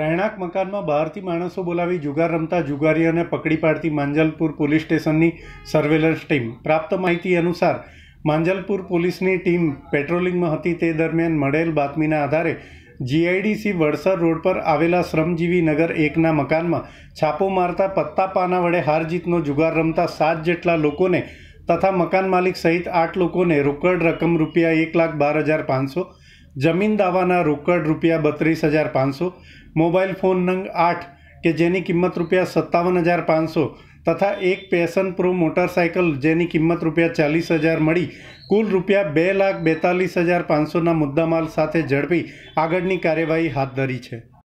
રહેણાંક મકાનમાં બહારથી માણસો બોલાવી જુગાર રમતા જુગારીઓને પકડી પાડતી માંજલપુર પોલીસ સ્ટેશનની સર્વેલન્સ ટીમ પ્રાપ્ત માહિતી અનુસાર માંજલપુર પોલીસની ટીમ પેટ્રોલિંગમાં હતી તે દરમિયાન મળેલ બાતમીના આધારે જીઆઈડીસી વડસર રોડ પર આવેલા શ્રમજીવી નગર એકના મકાનમાં છાપો મારતા પત્તા પાના વડે હારજીતનો જુગાર રમતા સાત જેટલા લોકોને તથા મકાન માલિક સહિત આઠ લોકોને રોકડ રકમ રૂપિયા એક લાખ બાર હજાર પાંચસો જમીન દાવાના રોકડ રૂપિયા બત્રીસ હજાર પાંચસો મોબાઈલ ફોન નંગ આઠ કે જેની કિંમત રૂપિયા સત્તાવન હજાર પાંચસો તથા એક પેશન પ્રો મોટરસાયકલ જેની કિંમત રૂપિયા ચાલીસ હજાર મળી કુલ રૂપિયા બે લાખ બેતાલીસ હજાર પાંચસોના મુદ્દામાલ સાથે ઝડપી આગળની કાર્યવાહી હાથ ધરી છે